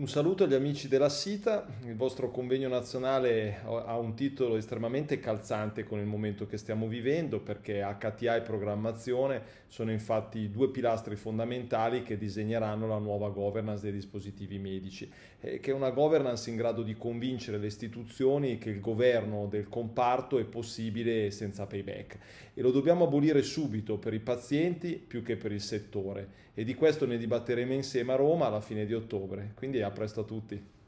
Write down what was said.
Un saluto agli amici della SITA, il vostro convegno nazionale ha un titolo estremamente calzante con il momento che stiamo vivendo perché HTA e programmazione sono infatti due pilastri fondamentali che disegneranno la nuova governance dei dispositivi medici, che è una governance in grado di convincere le istituzioni che il governo del comparto è possibile senza payback e lo dobbiamo abolire subito per i pazienti più che per il settore e di questo ne dibatteremo insieme a Roma alla fine di ottobre. Quindi presto a tutti.